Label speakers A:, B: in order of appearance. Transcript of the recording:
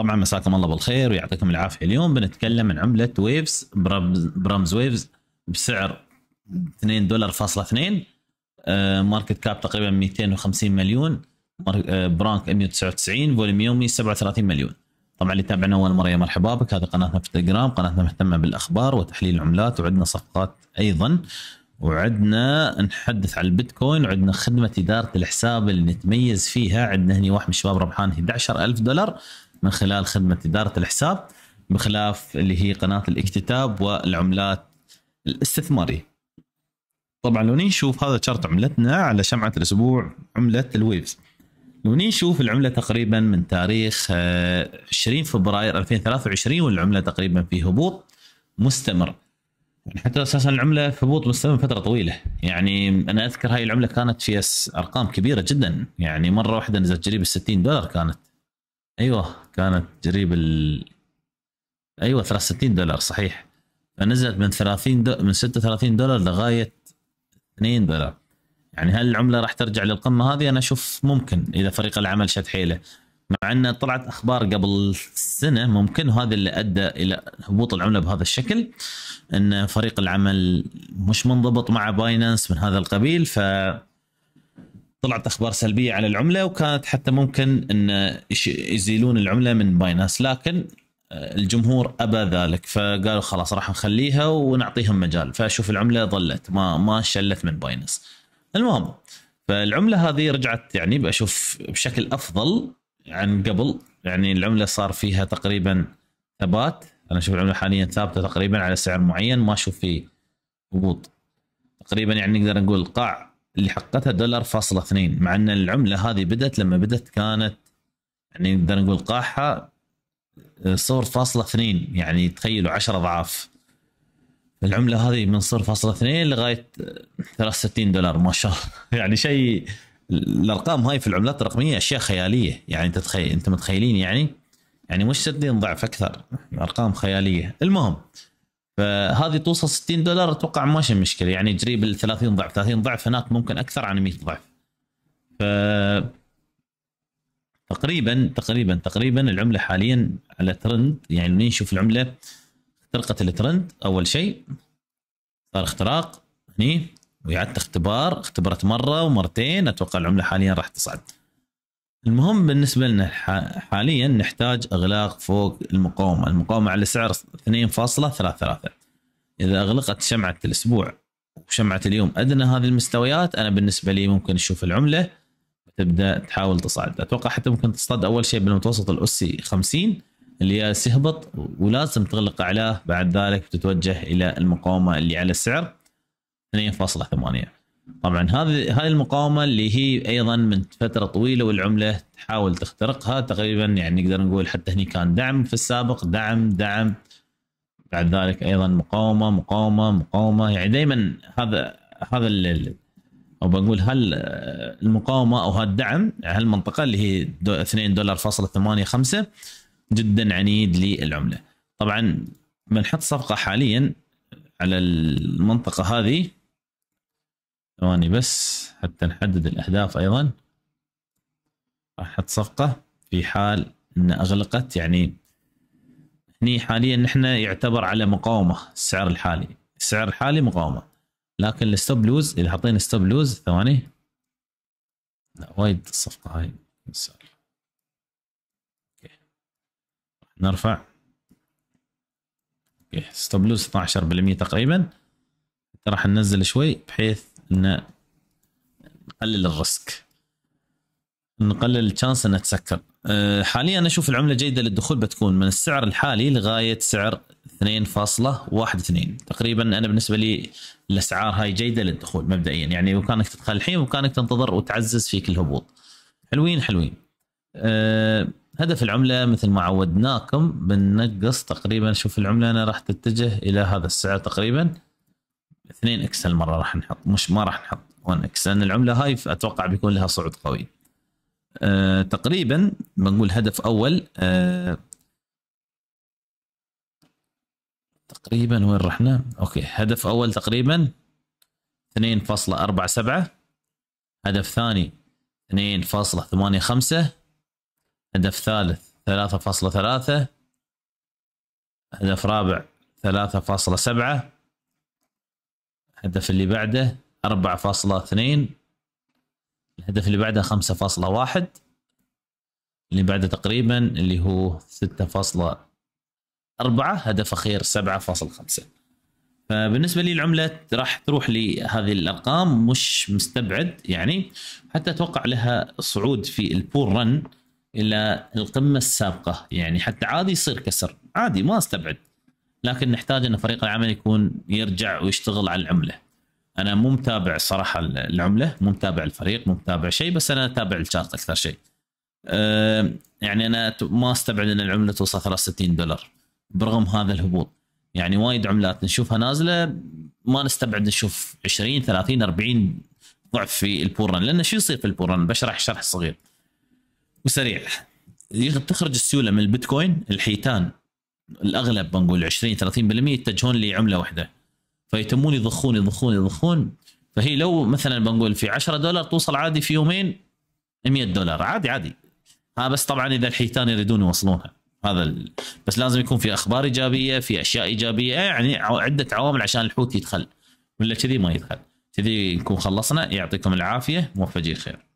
A: طبعا مساكم الله بالخير ويعطيكم العافيه اليوم بنتكلم عن عمله ويفز برمز ويفز بسعر 2 دولار فاصلة 2 آه، ماركت كاب تقريبا 250 مليون آه، برانك 199 فوليوم يومي 37 مليون طبعا اللي تابعنا اول مره يا مرحبا بك هذه قناتنا في التليجرام قناتنا مهتمه بالاخبار وتحليل العملات وعندنا صفقات ايضا وعندنا نحدث عن البيتكوين وعندنا خدمه اداره الحساب اللي نتميز فيها عندنا هنا واحد من الشباب ربحان 11000 دولار من خلال خدمة إدارة الحساب بخلاف اللي هي قناة الاكتتاب والعملات الاستثمارية طبعا لو نشوف هذا شرط عملتنا على شمعة الأسبوع عملة الويفز لو نشوف العملة تقريبا من تاريخ 20 آه، فبراير 2023 والعملة تقريبا في هبوط مستمر يعني حتى اساسا العمله في هبوط مستمر فتره طويله يعني انا اذكر هاي العمله كانت في ارقام كبيره جدا يعني مره واحده نزلت قريب ال 60 دولار كانت ايوه كانت قريب ال ايوه 63 دولار صحيح فنزلت من 30 دو... من 36 دولار لغايه 2 دولار يعني هل العمله راح ترجع للقمه هذه انا اشوف ممكن اذا فريق العمل شد حيله مع ان طلعت اخبار قبل سنه ممكن وهذا اللي ادى الى هبوط العمله بهذا الشكل ان فريق العمل مش منضبط مع بايننس من هذا القبيل ف طلعت اخبار سلبيه على العمله وكانت حتى ممكن ان يزيلون العمله من باينانس لكن آه، الجمهور ابى ذلك فقالوا خلاص راح نخليها ونعطيهم مجال فاشوف العمله ظلت ما ما شلت من باينانس المهم فالعمله هذه رجعت يعني بشوف بشكل افضل عن قبل يعني العمله صار فيها تقريبا ثبات انا اشوف العمله حاليا ثابته تقريبا على سعر معين ما اشوف فيه هبوط تقريبا يعني نقدر نقول قاع اللي حققتها دولار فاصلة اثنين مع ان العمله هذه بدت لما بدت كانت يعني نقدر نقول قاحه آه، صفر فاصلة اثنين يعني تخيلوا 10 اضعاف العمله هذه من صفر فاصلة اثنين لغايه 63 آه، دولار ما شاء الله يعني شيء الارقام هاي في العملات الرقميه اشياء خياليه يعني انت تخيل انت متخيلين يعني يعني مش 60 ضعف اكثر ارقام خياليه المهم فهذه توصل 60 دولار اتوقع ماشي مشكله يعني تجري ال 30 ضعف 30 ضعف هناك ممكن اكثر عن 100 ضعف ف تقريبا تقريبا تقريبا العمله حاليا على ترند يعني نشوف العمله اخترقت الترند اول شيء صار اختراق هني وإعادة اختبار اختبرت مرة ومرتين أتوقع العملة حاليا راح تصعد المهم بالنسبه لنا حاليا نحتاج اغلاق فوق المقاومه، المقاومه على سعر 2.33 اذا اغلقت شمعه الاسبوع وشمعه اليوم ادنى هذه المستويات انا بالنسبه لي ممكن اشوف العمله تبدا تحاول تصعد، اتوقع حتى ممكن تصطاد اول شيء بالمتوسط الاسي 50 اللي سيهبط يهبط ولازم تغلق اعلاه بعد ذلك وتتوجه الى المقاومه اللي على السعر 2.8 طبعا هذه هاي المقاومه اللي هي ايضا من فتره طويله والعمله تحاول تخترقها تقريبا يعني نقدر نقول حتى هني كان دعم في السابق دعم دعم بعد ذلك ايضا مقاومه مقاومه مقاومه يعني دائما هذا هذا او بنقول هل المقاومه او الدعم يعني هالمنطقه اللي هي 2 دولار فاصل 8 5 جدا عنيد للعمله طبعا بنحط صفقه حاليا على المنطقه هذه ثواني بس حتى نحدد الأهداف أيضا راح أحط صفقة في حال أن أغلقت يعني هني حاليا نحن يعتبر على مقاومة السعر الحالي السعر الحالي مقاومة لكن الستوب لوز إذا حطينا ستوب لوز ثواني لا وايد الصفقة هاي نرفع اوكي ستوب لوز 12% تقريبا راح ننزل شوي بحيث ان نقلل الريسك نقلل الشانس انها تسكر أه، حاليا انا اشوف العمله جيده للدخول بتكون من السعر الحالي لغايه سعر 2.12 تقريبا انا بالنسبه لي الاسعار هاي جيده للدخول مبدئيا يعني بامكانك تدخل الحين بامكانك تنتظر وتعزز فيك الهبوط حلوين حلوين أه هدف العمله مثل ما عودناكم بننقص تقريبا شوف العمله انا راح تتجه الى هذا السعر تقريبا 2 اكس هالمره راح نحط مش ما راح نحط 1 اكس لان العمله هاي اتوقع بيكون لها صعود قوي أه تقريبا بنقول هدف اول أه تقريبا وين رحنا اوكي هدف اول تقريبا 2.47 هدف ثاني 2.85 هدف ثالث 3.3 هدف رابع الهدف اللي بعده 4.2 الهدف اللي بعده 5.1 اللي بعده تقريبا اللي هو 6.4 هدف اخير 7.5 فبالنسبه لي العمله راح تروح لهذه الارقام مش مستبعد يعني حتى اتوقع لها صعود في البور رن الى القمه السابقه يعني حتى عادي يصير كسر عادي ما استبعد لكن نحتاج ان فريق العمل يكون يرجع ويشتغل على العمله انا مو متابع صراحه العمله مو متابع الفريق مو متابع شيء بس انا اتابع الشارت اكثر شيء يعني انا ما استبعد ان العمله توصل 63 دولار برغم هذا الهبوط يعني وايد عملات نشوفها نازله ما نستبعد نشوف 20 30 40 ضعف في البورن لان شو يصير في البورن بشرح شرح صغير وسريع تخرج السيوله من البيتكوين الحيتان الاغلب بنقول 20 30% يتجهون لعمله واحده فيتمون يضخون يضخون يضخون فهي لو مثلا بنقول في 10 دولار توصل عادي في يومين 100 دولار عادي عادي ها بس طبعا اذا الحيتان يريدون يوصلونها هذا ال... بس لازم يكون في اخبار ايجابيه في اشياء ايجابيه يعني عده عوامل عشان الحوت يدخل ولا كذي ما يدخل كذي نكون خلصنا يعطيكم العافيه موفقين خير